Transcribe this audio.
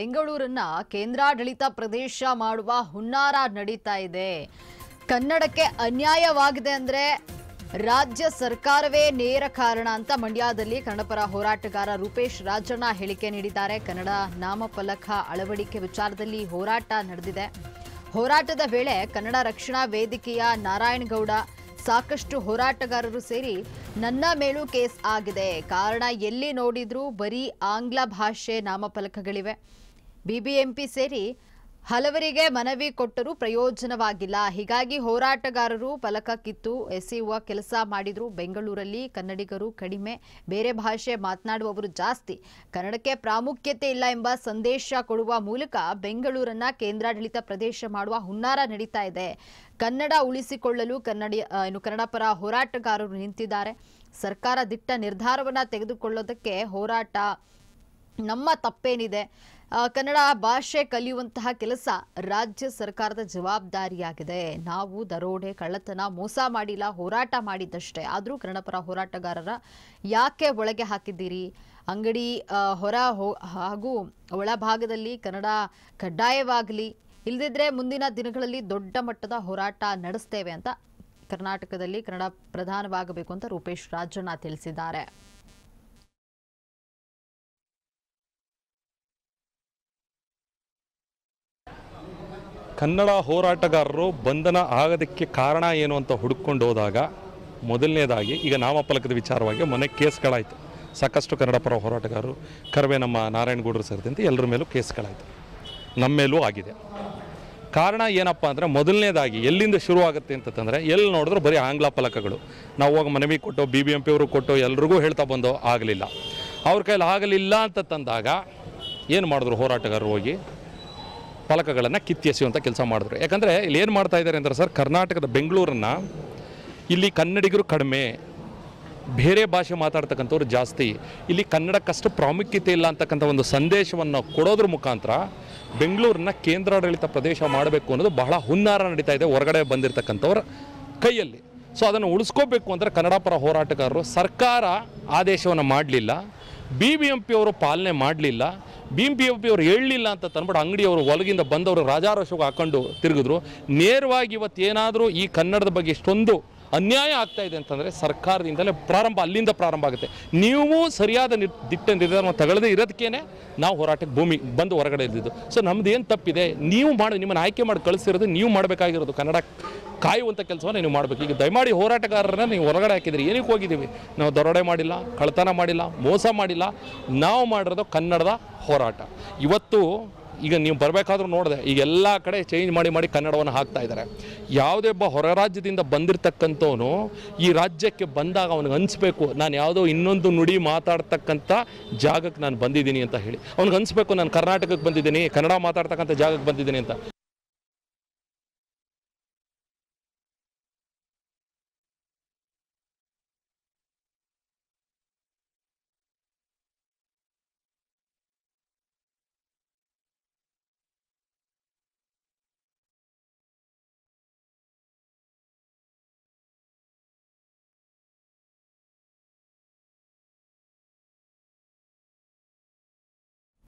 ಬೆಂಗಳೂರನ್ನ ಕೇಂದ್ರಾಡಳಿತ ಪ್ರದೇಶ ಮಾಡುವ ಹುನ್ನಾರ ನಡೀತಾ ಇದೆ ಕನ್ನಡಕ್ಕೆ ಅನ್ಯಾಯವಾಗಿದೆ ಅಂದ್ರೆ ರಾಜ್ಯ ಸರ್ಕಾರವೇ ನೇರ ಕಾರಣ ಅಂತ ಮಂಡ್ಯದಲ್ಲಿ ಕನ್ನಡಪರ ಹೋರಾಟಗಾರ ರೂಪೇಶ್ ರಾಜಣ್ಣ ಹೇಳಿಕೆ ನೀಡಿದ್ದಾರೆ ಕನ್ನಡ ನಾಮಫಲಕ ಅಳವಡಿಕೆ ವಿಚಾರದಲ್ಲಿ ಹೋರಾಟ ನಡೆದಿದೆ ಹೋರಾಟದ ವೇಳೆ ಕನ್ನಡ ರಕ್ಷಣಾ ವೇದಿಕೆಯ ನಾರಾಯಣಗೌಡ ಸಾಕಷ್ಟು ಹೋರಾಟಗಾರರು ಸೇರಿ ನನ್ನ ಮೇಲೂ ಕೇಸ್ ಆಗಿದೆ ಕಾರಣ ಎಲ್ಲಿ ನೋಡಿದ್ರೂ ಬರೀ ಆಂಗ್ಲ ಭಾಷೆ ನಾಮಫಲಕಗಳಿವೆ ಬಿಬಿಎಂಪಿ ಸೇರಿ ಹಲವರಿಗೆ ಮನವಿ ಕೊಟ್ಟರೂ ಪ್ರಯೋಜನವಾಗಿಲ್ಲ ಹೀಗಾಗಿ ಹೋರಾಟಗಾರರು ಫಲಕ ಕಿತ್ತು ಎಸೆಯುವ ಕೆಲಸ ಮಾಡಿದ್ರು ಬೆಂಗಳೂರಲ್ಲಿ ಕನ್ನಡಿಗರು ಕಡಿಮೆ ಬೇರೆ ಭಾಷೆ ಮಾತನಾಡುವವರು ಜಾಸ್ತಿ ಕನ್ನಡಕ್ಕೆ ಪ್ರಾಮುಖ್ಯತೆ ಇಲ್ಲ ಎಂಬ ಸಂದೇಶ ಕೊಡುವ ಮೂಲಕ ಬೆಂಗಳೂರನ್ನ ಕೇಂದ್ರಾಡಳಿತ ಪ್ರದೇಶ ಮಾಡುವ ಹುನ್ನಾರ ನಡೀತಾ ಇದೆ ಕನ್ನಡ ಉಳಿಸಿಕೊಳ್ಳಲು ಕನ್ನಡಿ ಇನ್ನು ಕನ್ನಡ ಪರ ಹೋರಾಟಗಾರರು ನಿಂತಿದ್ದಾರೆ ಸರ್ಕಾರ ದಿಟ್ಟ ನಿರ್ಧಾರವನ್ನು ತೆಗೆದುಕೊಳ್ಳೋದಕ್ಕೆ ಹೋರಾಟ ನಮ್ಮ ತಪ್ಪೇನಿದೆ ಕನ್ನಡ ಭಾಷೆ ಕಲಿಯುವಂತಹ ಕೆಲಸ ರಾಜ್ಯ ಸರ್ಕಾರದ ಜವಾಬ್ದಾರಿಯಾಗಿದೆ ನಾವು ದರೋಡೆ ಕಳ್ಳತನ ಮೋಸ ಮಾಡಿಲ್ಲ ಹೋರಾಟ ಮಾಡಿದ್ದಷ್ಟೇ ಆದರೂ ಕನ್ನಡ ಪರ ಹೋರಾಟಗಾರರ ಯಾಕೆ ಒಳಗೆ ಹಾಕಿದ್ದೀರಿ ಅಂಗಡಿ ಹೊರ ಹಾಗೂ ಒಳಭಾಗದಲ್ಲಿ ಕನ್ನಡ ಕಡ್ಡಾಯವಾಗಲಿ ಇಲ್ಲದಿದ್ದರೆ ಮುಂದಿನ ದಿನಗಳಲ್ಲಿ ದೊಡ್ಡ ಮಟ್ಟದ ಹೋರಾಟ ನಡೆಸ್ತೇವೆ ಅಂತ ಕರ್ನಾಟಕದಲ್ಲಿ ಕನ್ನಡ ಪ್ರಧಾನವಾಗಬೇಕು ಅಂತ ರೂಪೇಶ್ ರಾಜಣ್ಣ ತಿಳಿಸಿದ್ದಾರೆ ಕನ್ನಡ ಹೋರಾಟಗಾರರು ಬಂಧನ ಆಗೋದಕ್ಕೆ ಕಾರಣ ಏನು ಅಂತ ಹುಡುಕೊಂಡು ಹೋದಾಗ ಮೊದಲನೇದಾಗಿ ಈಗ ನಾಮಫಲಕದ ವಿಚಾರವಾಗಿ ಮೊನ್ನೆ ಕೇಸ್ಗಳಾಯಿತು ಸಾಕಷ್ಟು ಕನ್ನಡ ಪರ ಹೋರಾಟಗಾರರು ಕರವೇ ನಮ್ಮ ನಾರಾಯಣಗೌಡರು ಸೇರಿದಂತೆ ಎಲ್ಲರ ಮೇಲೂ ಕೇಸ್ಗಳಾಯಿತು ನಮ್ಮ ಮೇಲೂ ಆಗಿದೆ ಕಾರಣ ಏನಪ್ಪ ಅಂದರೆ ಮೊದಲನೇದಾಗಿ ಎಲ್ಲಿಂದ ಶುರು ಶುರುವಾಗುತ್ತೆ ಅಂತಂದರೆ ಎಲ್ಲಿ ನೋಡಿದ್ರು ಬರೀ ಆಂಗ್ಲ ಫಲಕಗಳು ನಾವು ಹೋಗಿ ಮನವಿ ಕೊಟ್ಟು ಬಿ ಬಿ ಎಂ ಪಿಯವರು ಕೊಟ್ಟು ಎಲ್ರಿಗೂ ಹೇಳ್ತಾ ಬಂದೋ ಆಗಲಿಲ್ಲ ಅವ್ರ ಕೈಲಿ ಆಗಲಿಲ್ಲ ಅಂತ ತಂದಾಗ ಏನು ಮಾಡಿದ್ರು ಹೋರಾಟಗಾರರು ಹೋಗಿ ಫಲಕಗಳನ್ನು ಕಿತ್ತಿಸುವಂಥ ಕೆಲಸ ಮಾಡಿದ್ರು ಯಾಕಂದರೆ ಇಲ್ಲಿ ಏನು ಮಾಡ್ತಾ ಇದ್ದಾರೆ ಅಂದರೆ ಸರ್ ಕರ್ನಾಟಕದ ಬೆಂಗಳೂರನ್ನು ಇಲ್ಲಿ ಕನ್ನಡಿಗರು ಕಡಿಮೆ ಬೇರೆ ಭಾಷೆ ಮಾತಾಡ್ತಕ್ಕಂಥವ್ರು ಜಾಸ್ತಿ ಇಲ್ಲಿ ಕನ್ನಡಕ್ಕಷ್ಟು ಪ್ರಾಮುಖ್ಯತೆ ಇಲ್ಲ ಅಂತಕ್ಕಂಥ ಒಂದು ಸಂದೇಶವನ್ನು ಕೊಡೋದ್ರ ಮುಖಾಂತರ ಬೆಂಗಳೂರನ್ನ ಕೇಂದ್ರಾಡಳಿತ ಪ್ರದೇಶ ಮಾಡಬೇಕು ಅನ್ನೋದು ಬಹಳ ಹುನ್ನಾರ ನಡೀತಾ ಇದೆ ಹೊರಗಡೆ ಬಂದಿರತಕ್ಕಂಥವ್ರ ಕೈಯಲ್ಲಿ ಸೊ ಅದನ್ನು ಉಳಿಸ್ಕೋಬೇಕು ಅಂದರೆ ಕನ್ನಡ ಪರ ಹೋರಾಟಗಾರರು ಸರ್ಕಾರ ಆದೇಶವನ್ನು ಮಾಡಲಿಲ್ಲ ಬಿ ಬಿ ಎಂ ಪಿ ಅವರು ಪಾಲನೆ ಮಾಡಲಿಲ್ಲ ಬಿಂ ಪಿ ಪಿ ಅವರು ಹೇಳಲಿಲ್ಲ ಅಂತ ತಂದ್ಬಿಟ್ಟು ಅಂಗಡಿಯವರು ಒಳಗಿಂದ ಬಂದವರು ರಾಜಾರೋಷವಾಗಿ ಹಾಕೊಂಡು ತಿರುಗಿದ್ರು ನೇರವಾಗಿ ಇವತ್ತೇನಾದರೂ ಈ ಕನ್ನಡದ ಬಗ್ಗೆ ಇಷ್ಟೊಂದು ಅನ್ಯಾಯ ಆಗ್ತಾ ಇದೆ ಅಂತಂದರೆ ಸರ್ಕಾರದಿಂದಲೇ ಪ್ರಾರಂಭ ಅಲ್ಲಿಂದ ಪ್ರಾರಂಭ ಆಗುತ್ತೆ ನೀವು ಸರಿಯಾದ ನಿರ್ ದಿಟ್ಟ ನಿರ್ಧಾರವನ್ನು ತಗೊಳ್ಳದೆ ಇರೋದಕ್ಕೇ ನಾವು ಹೋರಾಟಕ್ಕೆ ಭೂಮಿ ಬಂದು ಹೊರಗಡೆ ಇದ್ದಿದ್ದು ಸೊ ನಮ್ಮದು ಏನು ತಪ್ಪಿದೆ ನೀವು ಮಾಡಿ ನಿಮ್ಮನ್ನು ಆಯ್ಕೆ ಮಾಡಿ ಕಳಿಸಿರೋದು ನೀವು ಮಾಡಬೇಕಾಗಿರೋದು ಕನ್ನಡ ಕಾಯುವಂಥ ಕೆಲಸವನ್ನು ನೀವು ಮಾಡಬೇಕು ಈಗ ದಯಮಾಡಿ ಹೋರಾಟಗಾರರನ್ನ ನೀವು ಹೊರಗಡೆ ಹಾಕಿದ್ರಿ ಏನಕ್ಕೆ ಹೋಗಿದ್ದೀವಿ ನಾವು ದರೋಡೆ ಮಾಡಿಲ್ಲ ಕಳ್ತನ ಮಾಡಿಲ್ಲ ಮೋಸ ಮಾಡಿಲ್ಲ ನಾವು ಮಾಡಿರೋದು ಕನ್ನಡದ ಹೋರಾಟ ಇವತ್ತು ಈಗ ನೀವು ಬರಬೇಕಾದ್ರೂ ನೋಡಿದೆ ಈಗ ಎಲ್ಲ ಕಡೆ ಚೇಂಜ್ ಮಾಡಿ ಮಾಡಿ ಕನ್ನಡವನ್ನು ಹಾಕ್ತಾ ಇದ್ದಾರೆ ಯಾವುದೇ ಒಬ್ಬ ಹೊರ ರಾಜ್ಯದಿಂದ ಬಂದಿರತಕ್ಕಂಥವನು ಈ ರಾಜ್ಯಕ್ಕೆ ಬಂದಾಗ ಅವನಿಗೆ ಅನಿಸ್ಬೇಕು ನಾನು ಯಾವುದೋ ಇನ್ನೊಂದು ನುಡಿ ಮಾತಾಡ್ತಕ್ಕಂಥ ಜಾಗಕ್ಕೆ ನಾನು ಬಂದಿದ್ದೀನಿ ಅಂತ ಹೇಳಿ ಅವ್ನಿಗೆ ಅನಿಸ್ಬೇಕು ನಾನು ಕರ್ನಾಟಕಕ್ಕೆ ಬಂದಿದ್ದೀನಿ ಕನ್ನಡ ಮಾತಾಡ್ತಕ್ಕಂಥ ಜಾಗಕ್ಕೆ ಬಂದಿದ್ದೀನಿ ಅಂತ